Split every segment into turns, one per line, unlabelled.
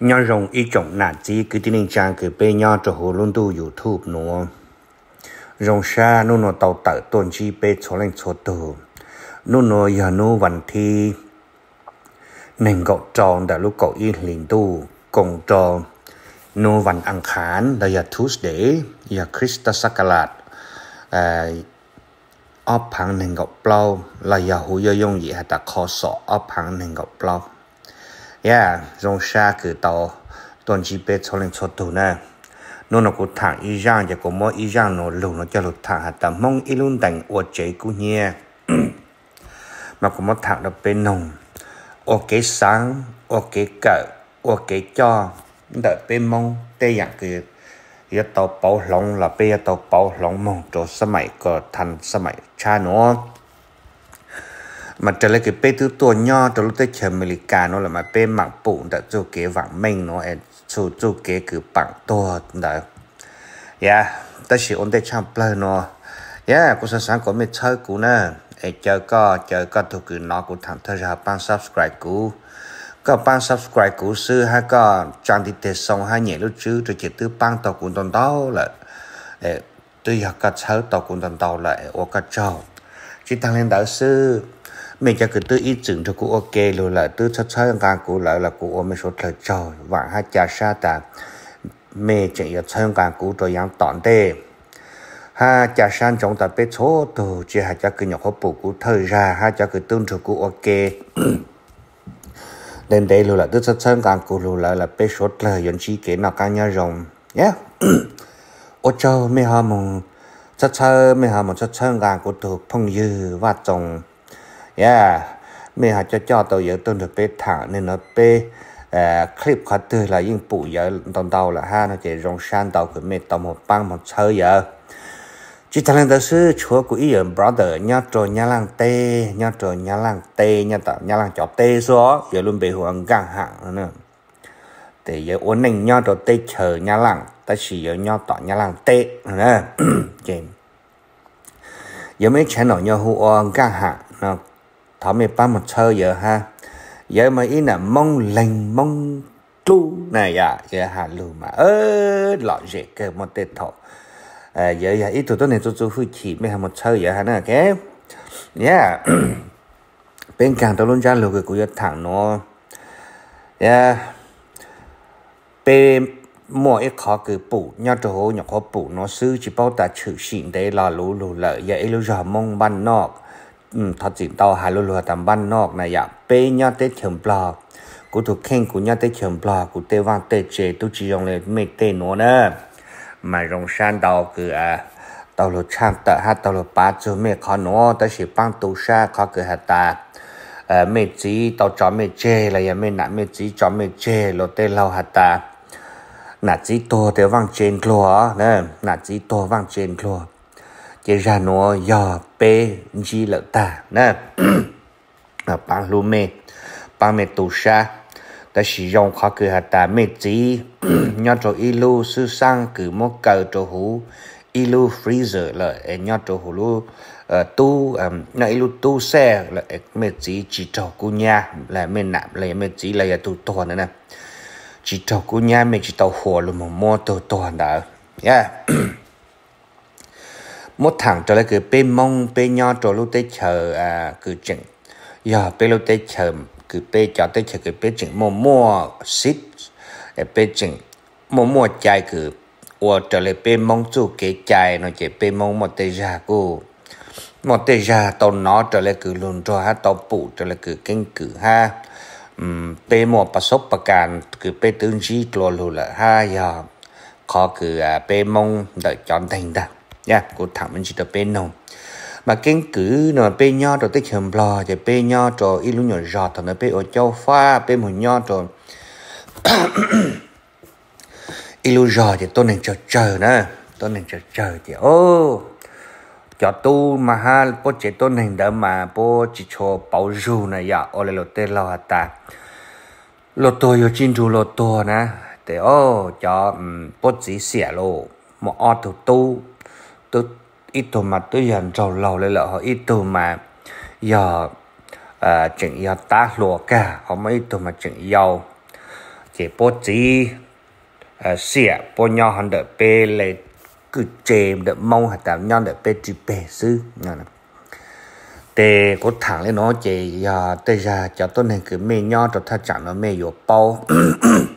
nhau rồng y trọng nản chỉ cứ tin trang cứ bê nhau cho hồ luôn tu youtube nữa rồng xa nô nó tàu tở tồn chi bê số lên số tù nô nó giờ nô vần thi nền cậu tròn đã lúc cậu y liền tu cùng tròn nô vần ăn khán là giờ Tuesday giờ Christa Sakalat à, ấp hàng nền cậu plau là giờ hồ dùng gì hả ta khó sọ ấp hàng nền cậu plau chỉ biết lên 呀，用啥个刀？短期被操练错头呢？nó nó cũng thẳng y rằng và cũng mỗi y rằng nó lù nó cho lụt thẳng hạt tầm mong y luôn đành ô chế cú nhé mà cũng mỗi thẳng nó bên nồng ô kế sáng ô kế cỡ ô kế cho đợi bên mong tê dạng kì giờ tàu bảo lòng là bây giờ tàu bảo lòng mong cho sân mày có thành sân mày cha nó mà trở lại cái bê thứ tua nho trở lúc tới chờ America nó là mà bê mạng bụng đã cho kế vàng mình nó em cho cho cái cứ bằng to đó yeah dạ, ta chỉ ổn tới trong plan nó yeah dạ, cô sáng sáng có mấy chơi cũ nè ai chơi có chơi có thuộc cứ nó cũng thẳng thơ ra bạn subscribe cũ có bạn subscribe cũ sư hay có trang thì tệ xong hay nhẹ lúc chứ cho chỉ tư bạn tàu cũng tồn tao là tôi học các cháu tàu cũng tồn tao lại ô các cháu chỉ tăng lên đạo sư mình chắc cứ tư ý tưởng cho cụ ok rồi là tư chắc chắc ngang cụ lại là cụ ôm số thật trời và hai cha xa ta mẹ chạy là chân ngang cụ cho yang tọn tê ha cha san chúng ta biết số tổ chỉ hai cha cứ nhọc hấp bù cụ thời ra hai cha cứ tương cho cụ ok nên đây luôn là tư chắc chắc ngang cụ luôn là là biết số lời yên chi kế nào càng nhau rồng nhé ô châu mẹ hà mùng chắc chắc mẹ hà mùng chắc chắc ngang cụ thuộc phong dư và chồng yeah mẹ họ cho cho tôi giờ tôi được bé thả nên nó bé à, clip khó tư là yên bụ giờ tông tàu là ha nó chỉ rong san tàu của mẹ tàu một băng một sơ giờ chỉ thằng lên đó sư chúa của ý ẩn brother nhá trò nhá lang tê nhá trò nhá lang tê nhá tạo nhá lang chó tê số giờ luôn bị hoàng gang hạng nữa thì giờ uống nành nhá trò tê chờ nhá lang ta chỉ giờ nhá tạo nhá lang tê nữa game giờ mấy chén nọ nhá hu gang hạng thọ mẹ ba một chơi giờ ha giờ mà ý là mong lành mong tu này à giờ hà lù mà ơ lọ dễ cơ một tết thọ giờ giờ ý tụi tôi này tôi tôi hơi chỉ mấy hà một chơi giờ ha nè dạ. cái yeah bên cạnh tôi luôn ra lù cái của giờ thẳng nó yeah dạ. bên mua cái khó cứ bù nhớ cho hồ nhỏ khó bù nó sư chỉ bao ta chữ xin để là lù lù lợi giờ ấy lù giờ mong ban nọ Ừ, thật chỉ tàu hai lô lô tầm ban nọc này ya bê nhá tê chấm bò cụ thuộc khen cụ nhá tê chấm bò cụ tê vang tê chế tu chỉ dùng lên mê tê nó nè mà rong san tàu cứ à tàu lô trang tờ hát tàu lô ba chú mê khó nó tớ chỉ băng tu sa khó cứ hạt ta à mê chí tàu chó mê chê là ya mê nạ mê chí chó mê chê lô tê lâu hạt ta nà chí tô tê vang trên lô nè nà chí tô vang trên lô chế ra nó dọc pe ji là ta na, à ba lu mê ba mê tu sa ta sử dụng kha cửa hạt ta mê chỉ nhớ cho ilu sư sang cử một cầu cho hú lu freezer là nhớ cho hú lu tu e nó lu tu xe là mê chỉ chỉ cho cô nhà là mê nạm là mê chỉ là tu to nữa na, chỉ cho cô nhà mê chỉ tàu hồ lu mà mua tàu to đó yeah một tháng trở lại cứ bê mông bê nho trở lúc tới chờ à cứ chừng giờ bê lúc tới chờ cứ bê cho tới chờ cứ bê chừng mua mua xít bê chừng mua mua chạy cứ ủa trở lại bê mông chú kế chạy nó chỉ bê mông một tay ra cô một tay ra tao nó trở lại cứ luôn cho ha tao phụ trở lại cứ kinh cử ha bê mua bà sốc bà càn cứ bê tướng di lùa lùa ha giờ khó cứ à bê mông đợi chọn thành đặc nha, dạ, của thảo mình chỉ tập bên nào mà kiến cử nó bên nho rồi tới chầm lo, thì bên nho cho ít lúc nhỏ giọt thì nó bê ở châu pha bên một nho rồi ít lúc giọt thì tôi nên chờ chờ nữa tôi nên chờ chờ thì ô cho tu mà ha bố chế tôi nên đỡ mà bố chỉ cho bảo dù này ya ô lại lô tê lo hả ta lô tôi yo chín chú lô tôi nè thì ô cho bố chỉ xỉa lô một ô tu tu tôi ít tù mà tôi dần trầu lầu lên lỡ ít tù mà giờ à, chuyện giờ ta lùa cả họ mới ít tù mà chuyện giàu chỉ bố trí à, xỉa bố nhau hắn đợi bê lấy cứ chê đợi mong hạt tạo nhau đợi bê chỉ bê sư nè tê có thẳng lên nó chỉ giờ tê ra cho tôi này cứ mê nhau cho tha chẳng nó mê vô bao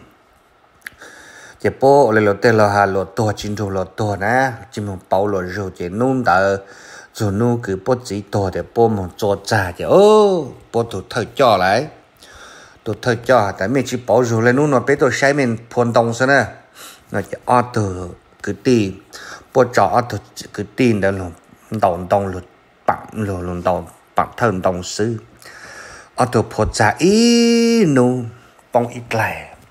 chế bố lê lô tê lô hà lô tô chín đồ lô tô nè chỉ mong bảo lô rượu chế nôn tờ dù nôn cứ bố chỉ tô thì bố mong cho cha chế ô bố tụ thơ cho lại tụ thơ cho tại mình chỉ bảo rượu lên nôn nó bé tụ xe mình phồn đồng xưa nè nó chế ô tụ cứ tì bố cho ô tụ cứ tì đó lô đồng đồng lô bằng lô lô đồng bằng thân đồng sư ô tụ bố cha ý nôn bông ít lại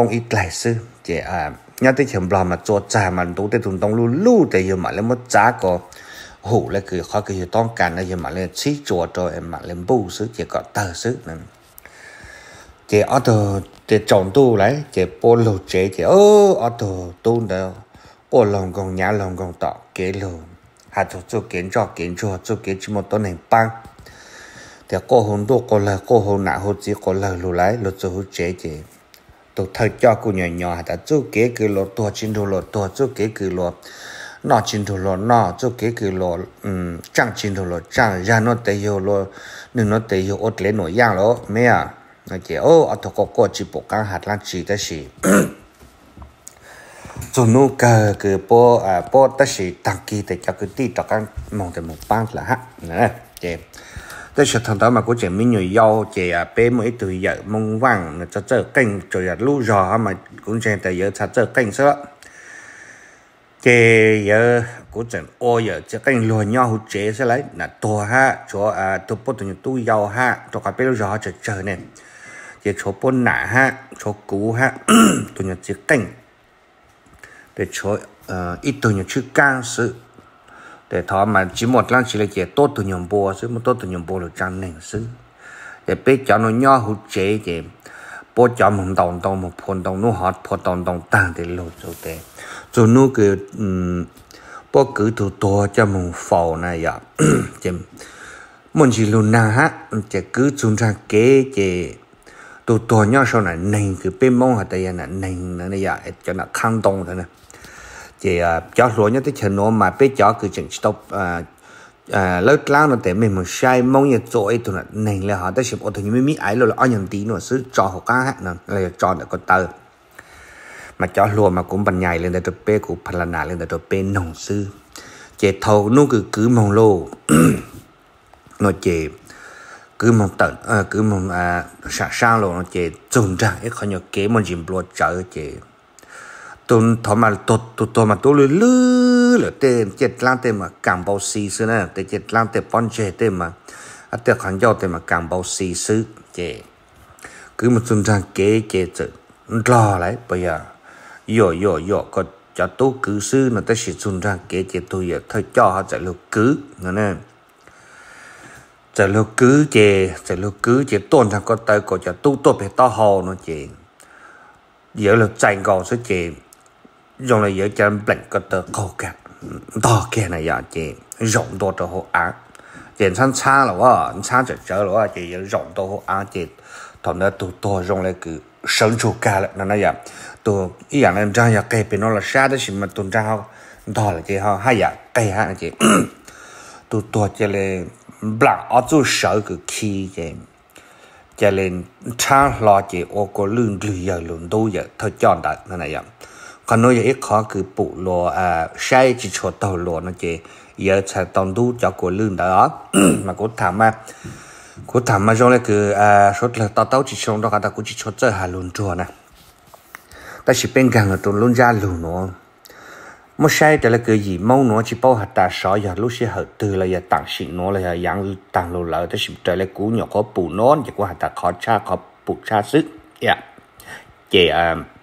bông ít lại sư chỉ à nhớ tới chuyện blàm mà cho cha mà tu tới tụng tông lu lu để giờ mà lấy mất giá có hủ lấy cứ khó cứ tông cản lấy giờ mà lấy xí chùa cho em mà lấy bu sư chỉ có tờ sư nên chỉ ở từ chỉ chọn tu lấy chỉ bô lô chế chỉ ô, ở từ tu đâu bô lòng con nhá lòng con tọ kế luôn hà cho cho kiến cho kiến cho cho kiến chỉ một tuần hành băng thì cô hồn đồ cô là cô hồn nã hồn chỉ cô là lù lái lột cho hồn chế chỉ tôi thơ cho cô nhỏ nhỏ ta chú kế cứ lột tua chín đồ lột tua chú kế cứ lột nó chín đồ lột nó chú kế cứ lột um ừ, chẳng chín đồ lột chẳng ra nó tây hiểu lột nhưng nó tây hiểu ốt lấy nổi giang lỗ mẹ à nó chỉ ô ở thọ có cô chỉ bộ căng hạt lan chỉ ta chỉ chú nó cờ cứ bộ à bộ ta chỉ tăng kỳ để cho cái tí cho căng mong để một băng là ha nè chị 这些同道嘛，估计没人要这啊，别没对有梦望，这这更就要路上嘛，估计得有他这更是了。这有估计我有这更乱 nhau 这些来，那多哈，就啊都不等于都要哈，都个别路上这这呢，这 chỗ bốn nã ha, chỗ cũ ha, tụi nhau chỉ cảnh, để chỗ ít tụi nhau chưa can sự để thọ mà chỉ một lần chỉ là chỉ tốt từ nhom bùa chứ một tốt từ nhom bộ là trăm nền sinh để biết cho nó nhỏ hụt chế chế bố cháu mình đồng đồng một phần đồng nó hot phần đồng đồng tăng để lột cho để rồi nó cứ bố cứ thủ to cho mình phò này ạ chế mình chỉ luôn na hát chế cứ chúng ta kế chế tụ to nhỏ sau này nền cứ bên mong hạt tây là nền nữa này ạ cho nó khang đồng thế này chỉ à, cho số nhất tới chân nó mà bây cho cứ chỉnh stop lớp à, à, lao nó để mình một sai mong như chỗ ấy thôi nó nành là họ tới chụp ô tô mới mấy ấy rồi là anh nhận tí nữa xứ trò họ cá hạn nó là trò để có tờ mà cho lùa mà cũng bằng nhảy lên tới bê của phần là nà lên tới bê nồng sư chế thầu nó cứ cứ mong lô nó chế cứ mong tận cứ mong à sao lô nó chế dùng trạng ấy khó nhớ kế mong dìm lô chở chế tôn thọ mà tột tột tột mà tôi lư lư là tên chết lan tên mà càng bao xì sư nè tên chết lan tên bon chè tên mà à tên khán giao tên mà càng bao xì sư chè cứ một tuần trang kế chè chứ, lo lại bây giờ yo yo yo có cho tôi cứ sư nó tới sự tuần trang kế chè tôi giờ thôi cho họ chạy lục cứ nữa nè chạy lục cứ chè chạy lục cứ chè tôn trang có tới có cho tôi tôi phải to hồ nó chè giờ là chạy cầu số chè 用了一件本格的口感，大概那样子，融到之后啊，点上差了哇，你差着走了哇，就要融到后啊，就他那都多用那个生抽干了，那那样，都一样的这样改变了啥的什么都这样，到了之后还要改下那些，都多起来，不然我做手个起的。cho nên cha lo chỉ ô có lương lười giờ lương đâu giờ thôi chọn đặt như này vậy คคนน้ออออยขาืปุก่ใ可能จ一ต个部落啊，下一级车道路那เยอะใช้ตอนดูจากล่วูถามมาจงเลยคือเอ่อชุดเลยต่อเต้าจิชตัวกแต่กูจิชดเจอหาลุนจวนนะแต่สิเป็นการตุนลุนยาลุนเนาะไม่ใช่แต่ละคือยีมองเนาะจีเป้าหัตตาสอยอยาลูกเสียหัดตื่นเลยอย่าต่างสิ่งเนาะเลยอย่างต่างลุนเลยแต่สิแต่ละกูอยากขอปูนอนอยากูหัตตาขอชาขอปูชาซึกอย่เจ้า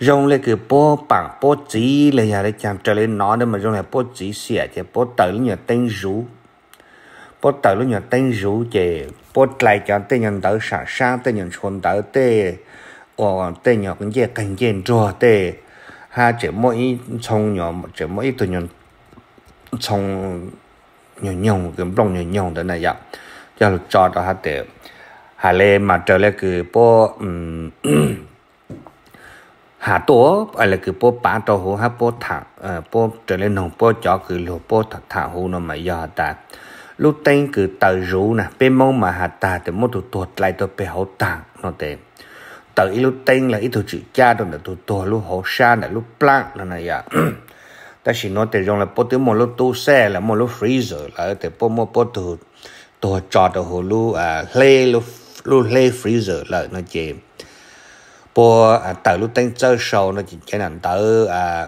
rong lên cái bó bảng bó chỉ là nhà để chạm trở lên nó nên mà rong lại bó chỉ xỉa chứ bó tờ lúc nhà tên rú bó tờ lúc nhà tên rú chứ bó lại cho tên nhân tớ sẵn sàng tên nhân chuẩn tớ tê ở tên nhỏ cũng dễ cảnh dễ cho tê ha chỉ mỗi trong nhỏ chỉ mỗi tụi nhân trong nhỏ nhỏ cái bông nhỏ nhỏ đó này vậy cho cho đó ha tê hà lê mà trở lại cái bó hà tổ à là cứ bố bán tàu hồ hà bố thả à bố trở lên hồng bố cho cứ lô bố thả thả hồ nó mà giờ ta lúc tên cứ tờ rú nè bê mông mà hà ta thì một tụ tuột lại tụ bê hậu tàng nó tệ tờ ít lúc tên là ít tụ chữ cha rồi là tụ tụ lúc hồ sa là lúc plan là này à ta xin nói tệ rằng là bố tiếng một lúc tu xe là một lúc freezer là tệ bố một bố tụ tụ trò tụ hồ lúc à lê lúc lúc lê freezer là nó chìm bố à tờ lúc tên chơi nó chỉ cái nền à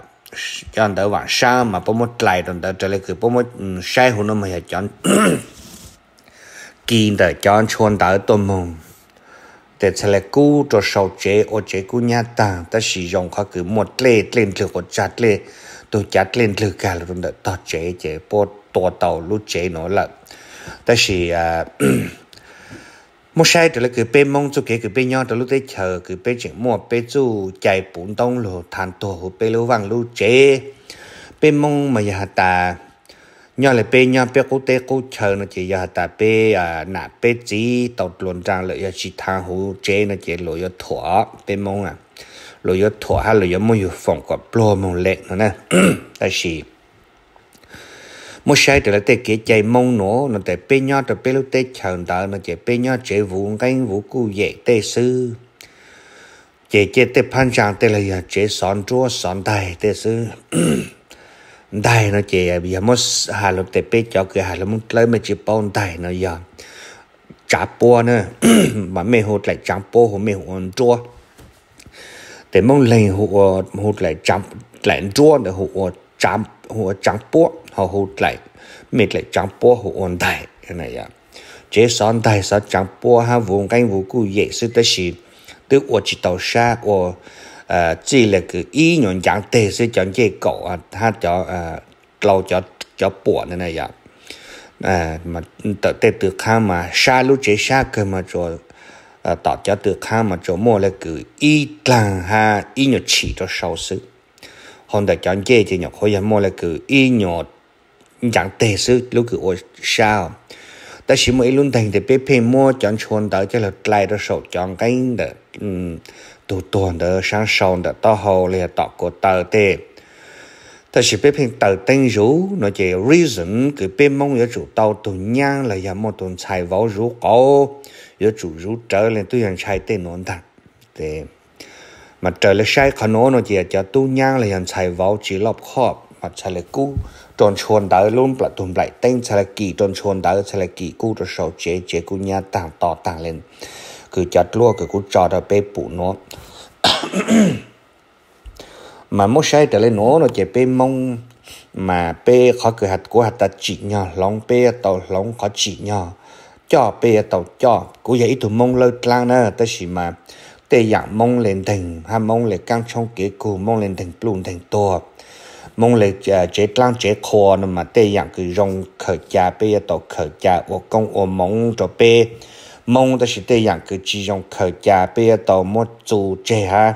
cho anh tờ vạn mà bố một lại rồi tờ trở lại cứ bố một ừ, nó mà hết chọn kỳ tờ chọn chuồn tờ để trở lại cú cho sầu chế ô chế cú nhà sử dụng khó cứ một lê lên thử một lê tôi chặt lên thử cả rồi tờ chế chế bố tổ tàu lúc nó là ta chỉ à mua sai trở lại cứ bên mông cho cái cứ bên nhau trở lúc đấy chờ cứ bên chuyện mua bên chú chạy bún đông lô thàn tổ bên lô vàng lô chế bên mong mà giờ ta nhau lại bên nhau bên cô tế cô chờ nó chỉ giờ ta bên à nã bên chỉ tàu luồn trang lại giờ chỉ thang hồ chế nó chỉ lô giờ thỏa bên mong à lô giờ thỏa hay lô giờ mua phòng quạt lô mông lệ nó nè tại vì một sai trở lại tê kế chạy mông nổ nó tại bê nhau tại bê lúc tê chẳng đỡ nó chạy bê nhau chạy vụ cánh vụ cụ dễ tê sư chạy chạy tê phan chàng tê là chạy sòn chúa sòn tài tê sư đại nó chạy bây giờ mất hà lúc tê bê cho cửa hà lúc lấy mà chỉ bông tài nó giờ chả bùa nữa mà mê hụt lại chẳng bùa hồ mê hụt chúa tê mông lên hụt hụt lại chẳng lẹn chúa để hụt chẳng hụt chẳng bùa họ hô lại mệt lại chẳng bố hô ổn đại thế này à chế son đại sao chẳng bố ha vùng cánh vùng cụ dễ sự tới gì từ ở chỉ tàu xa ở à chỉ là cái ý nhọn chẳng tệ sự chẳng chế cậu à ha cho à lâu cho cho bỏ thế này à à mà tự tự tự khám mà xa lúc chế xa cơ mà cho, à tạo cho tự khám mà cho mua lại cứ ý làng ha ý nhọ chỉ cho sau sự hôm đó chẳng chế thì nhọ khối mua lại cứ ý nhọ chẳng tệ sự lúc cứ ôi sao ta chỉ mới luôn thành thì PP mua chọn chuồn tới cho là lại đó sổ chọn cái đó tụ tuần đó sáng sòn đó to hồ là tọ của tờ tê ta chỉ PP tờ tên rú nó chỉ reason cứ PP mong yếu chủ tàu tụ nhang là nhà một tuần xài võ rú cổ yếu chủ rú trở lên tôi hàng xài tên nón thằng tê mà trở lại sai khả nó nó chỉ cho tu nhang là hàng xài võ chỉ lọc họp mà xài lại cú tròn tròn đỡ luôn là tùm lại tên sẽ là kỳ tròn chuồn đỡ sẽ là kỳ cú rồi sầu chế chế cú nhà tàng to tàng lên cứ chặt lúa cứ cú cho đỡ bê bù nó mà mỗi sai trở lên nó nó chế bê mong mà bê khó cứ hạt của hạt ta chỉ nhỏ lòng bê tàu lòng khó chỉ nhỏ cho bê tàu cho cú vậy tụi mong lâu tlang nữa tới chỉ mà tê dạng mong lên thành ha mong lên căng trong kế cù mong lên thành plùn thành to mong lệ à, chế trang chế khó nó mà tê dạng cái rong khởi cha bê tổ khởi cha ô công ô mong cho bê mong đó là tê dạng cứ chỉ rong khởi cha bê tổ một chú chế ha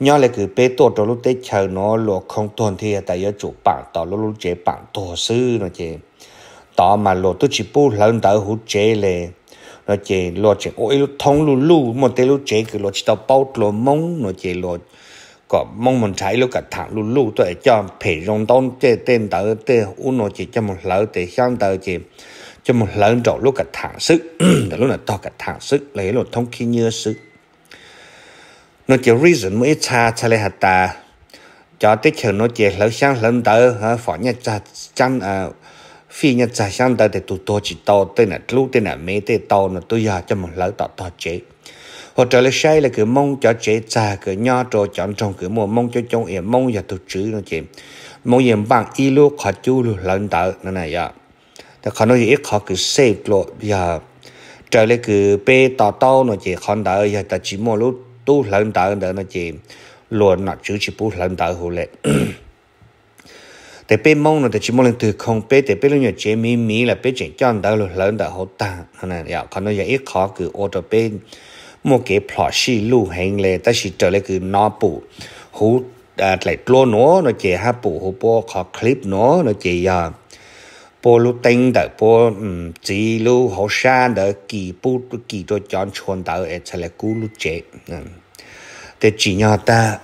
nhớ là cái bê tổ cho lúc tê chờ nó lo không tuần thì tại giờ chủ bảng tổ lúc lúc chế bảng tổ sư nó chế đó mà lo tôi chỉ bu lần đầu hút chế lệ nó chế lo chế ôi thông lu lu một tê lu chế cái lo chỉ tao bao lo mong nó chế lo có mong muốn trái lúc cả thẳng luôn luôn tôi cho phải rong tôn chế tên tớ tê u nó chỉ cho một lỡ tê sang tớ chỉ cho một lỡ trộn lúc cả thẳng sức lúc là to cả thẳng sức lấy lúc thông khi nhớ sức nó chỉ reason mới cha cha lấy hạt ta cho tới chiều nó chỉ lỡ sang lỡ tớ phỏ nhà cha chăn à, phi nhà cha sang tớ thì tụi tôi chỉ to tên là lúc tên là mấy tên to nó tôi giờ cho một lỡ tỏ tỏ chế họ trở lại sai là cứ mong cho chế trà cứ nho trò chọn trong cứ mùa mong cho trong em mong giờ tụt chữ nó chị mong em bằng y lu khó chú lu lần tờ nó này ạ แต่เขาโน้ยเขาคือเซฟโลยาเจอเลยคือเปต่อเต้าเนาะจีคอนเตอร์ยาแต่จีโมลุตู้หลังเตอร์เนาะจีลวนนักจื้อจีปูหลังเตอร์หูเลยแต่เป็นมองเนาะแต่จีโมลังตือคงเปแต่เป็นเรื่องเจมีมีแหละเป็นเจ้าเตอร์หลังเตอร์หูต่างนั่นแหละเขาโน้ยเขาคือโอตเป một cái plot xì lù hành lệ ta chỉ trở lại cứ nó bù hú à lại lo nó nó chỉ ha bù hú bố khó clip nó nó ừ. chỉ à bố lúc tinh đợi bố um, chỉ lù hồ sa đợi kỳ bù kỳ cho chọn chọn đợi ấy trở lại cú lúc chế để chỉ nhau ta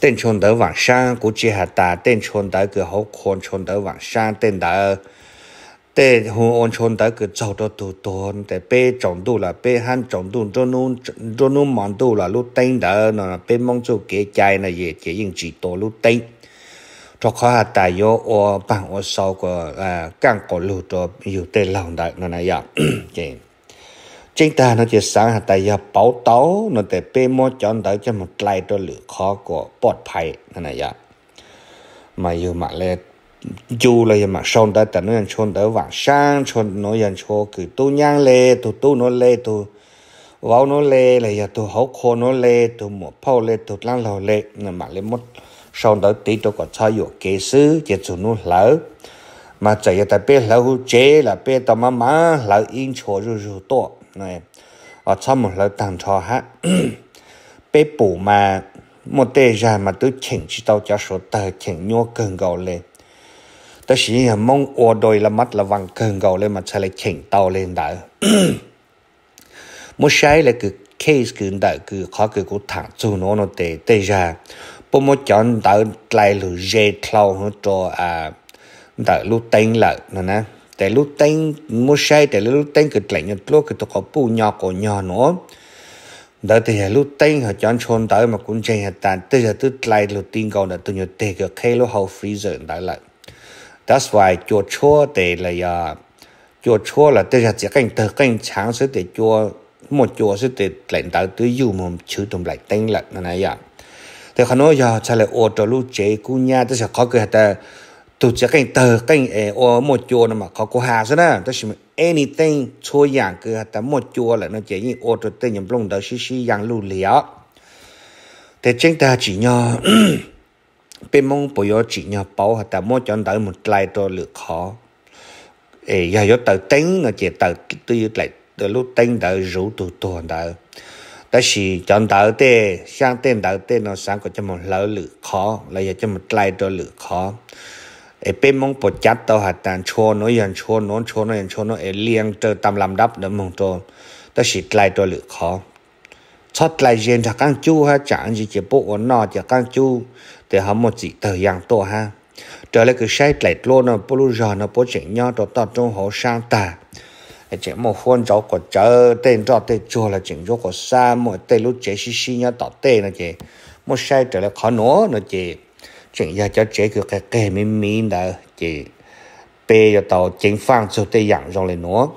tên chọn tới vàng sang của chị ha ta tên chọn tới cửa hậu khôn chôn tới vàng sang tên đã tê hùng ôn chôn tới cứ chậu đó tụ tuôn tê bê trọng đủ là bê han trọng đủ cho nu cho nu mòn đủ là lúc tên đó nó bê mong chú kế chạy là gì chỉ những chỉ tổ lúc tên cho khó hạt tài yo ô bằng ô sau của à càng có lụt cho yêu tê lòng đại nó này ạ chị chính ta nó chỉ sáng hạt tài yo bảo tấu nó tê bê mò chọn tới cho một lại cho lửa khó của bọt phải nó này ạ mà yêu mà lệ dù là gì mà xong đã tận nó chôn đỡ vàng sang chôn nói dần cho cứ tu nhang lê tu tu nó lê tu vào nó lê là giờ tu hậu khô nó lê tu một phao lê tu lăng lò lê nên mà lấy một xong đỡ tí cho có sao dụ kế sứ chỉ chủ nó lỡ mà chạy ta bé lỡ chế là bé tao má má lỡ in cho rồi rồi to này ở trong một lỡ tàng cho ha bé bù mà một tê ra mà tôi chỉnh chỉ tao cho số tờ chỉnh nhau cần gạo lên ta chỉ là mong ô đôi là mắt là vàng cơn gầu lên mà sẽ lại chỉnh tàu lên đó một sai là cứ case cứ đợi cứ khó cứ cố thẳng chú nó nó tệ để ra bố một chọn đợi lại lũ dê thâu nó cho à đợi lũ tên lợi nó nè để lũ tên một sai để lũ tên cứ lại nhận lũ cứ tôi có bù nhỏ cổ nhỏ nữa đó thì là lúc tên họ chọn chôn tới mà cũng chơi hạt tàn tới giờ tức lại lúc tin gầu là tôi nhớ tệ cái khay lúc hậu freezer đại lại that's why chùa chùa để à, là chùa chùa là tôi sẽ chỉ cần từ cần sáng sớm để chùa một chùa sớm để lãnh đạo tới dù một chữ đồng à. à, lại tên lận như này ạ thì họ nói giờ sẽ là ô tô lưu chế cú nhà tôi sẽ có cái ta tụt chỉ cần từ cần ô một chùa mà có cô hà thế đó, tôi là anything chùa dạng cái ta một chùa là nó chỉ như ô tô tên nhầm lông đó xí xí dạng lưu liễu thì chính ta chỉ nhau bên mong bồi yo chỉ nhau bảo họ ta mua cho đỡ một lại cho lựa khó ê giờ yo tự tính là chỉ tự tự lại từ lúc tính đỡ rủ tụ tụ đỡ đó là chọn đỡ tê sang tên đỡ tê nó sáng có cho một lỡ lựa khó là giờ cho một lại cho lựa khó ê bên mong bồi chặt tao hạt ta chua nó yên chua nó chua nó yên chua nó ê liêng chờ tam làm đắp đỡ mong cho đó là lại cho lựa khó ชดลายเย็นจากกังจูฮะจางจีเจ็บปวดนอจากกังจู thì họ một chỉ thời gian to ha trở lại cái sai lệch luôn nó bố lúc giờ nó bố chuyện nhau đó tao trong hồ sang ta chỉ một phone cháu có chờ tên cho tên chùa là chuyện cho có xa một tên lúc chế xí xí nhau tao tên là chị một sai trở lại khó nữa nó chị chuyện giờ cho chế cứ cái kề mím mím đó chị bê cho tàu chính phang cho tên dạng rồi lên nữa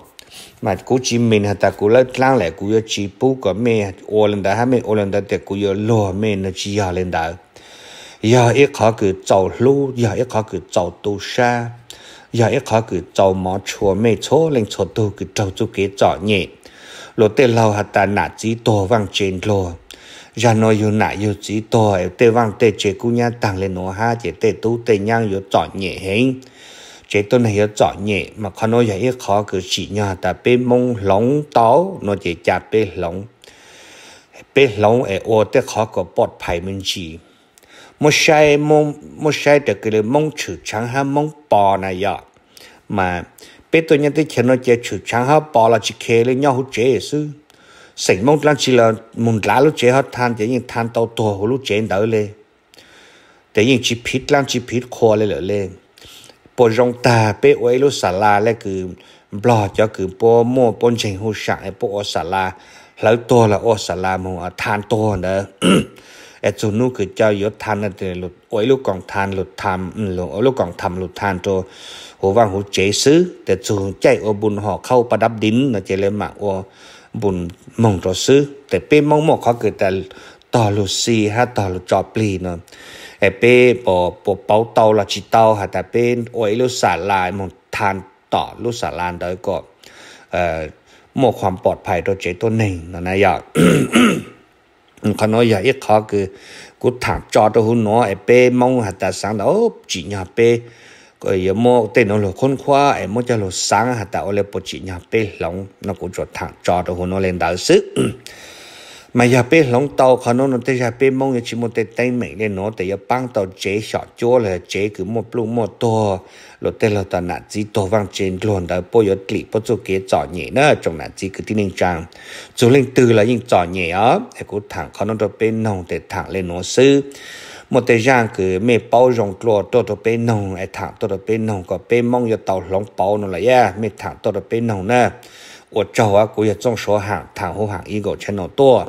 mà cú chỉ mình hả ta cú lấy lăng lại cú yo chỉ bú có mẹ ô lên đó hả mẹ ô lên đó thì cú yo lo mẹ nó chỉ ở lên đó giờ ít khó cứ trầu lu giờ ít khó cứ trầu tu sa giờ ít khó cứ trầu mỏ chùa mê chỗ lên chỗ tu cứ trầu chú kế trọ nhẹ lô tê lâu hạt ta nạ chí tổ vang trên lô ra nó yêu nạ yêu chí tổ em tê vang tê chế cú nhá tăng lên nó ha chế tê tu tê nhang yêu trọ nhẹ hình chế tôi này yêu trọ nhẹ mà khó nó giờ ít khó cứ chỉ nhà ta bê mông Long táo nó chế chạp bê Long, bê Long ở ô tê khó có bọt phải mình chỉ một sai mong một sai được cái mong chữ chẳng ha mong bò này ya mà biết tôi nhận thấy chuyện nó chỉ chữ chẳng ha bò là chỉ kề lên nhau hút chế sư sảnh mong lan chỉ là muốn lá lúc chế hết than chỉ những than tàu tổ lúc chế đỡ lên để những chỉ phít lan chỉ phít khoa lên lỡ lên bộ rong ta bé ấy lúc xả la lên cứ bò cho cứ bộ mua bộ chèn hút sạng bộ xả la lỡ to là ô xả la mua à, than to nữa ไอจูนูคือเจ้ายศทานนั่นเองหลุดโอ้ยลูกกองทานหลุดทำมหลงโลูกกองทำหลุดทานตัวหัวว่างหัวเจซื้อ แต่จูใจโอบุญห่อเข้าประดับดินนะเจเลยหมากวบุญมองตัวซื้อ แต่เป้มองหมกเขาเกิดแต่ต่อหลุดซีฮะต่อหลุดจอปลีเนาะไอเป้ปอปอเป้าเตาละจิตเตาฮะแต่เป้โอ้ยลูกสารลายมองทานต่อลูกสารลานได้ก็เอ่อหมกความปลอดภัยตัวเจตัวหนึ่งนะนะอยาก khá nói giờ ít khó cứ cứ thả cho tôi hôn nó ai bé mong hạt ta sáng đó chỉ nhà bé cái giờ mò tên nó là khôn khoa ai mò cho nó sáng hạt ta ở lại bộ chỉ nhà bé lòng nó cũng cho thả cho tôi hôn nó lên đạo sức mà giờ bé lông tàu khả nó nó tới giờ bé mong chỉ một tay tay mẹ lên nó tới giờ băng tàu chế sọ chúa là chế cứ một lúc một to rồi tới là tàu nạn gì to vang trên luôn đó bây giờ kỹ bao giờ kế trò nhẹ nữa trong nạn gì cứ tin nên trang chú linh từ là những trò nhẹ á thì cũng thẳng khả năng đó bé nông để thẳng lên nó sư một thời gian cứ mẹ bao rong lo tôi tôi bé nông ai thẳng tôi tôi bé nông có bé mong giờ tàu lông bao nó là ya mẹ thẳng tôi tôi bé nông nữa. 我早啊，古也总说喊谈何谈一个承诺多。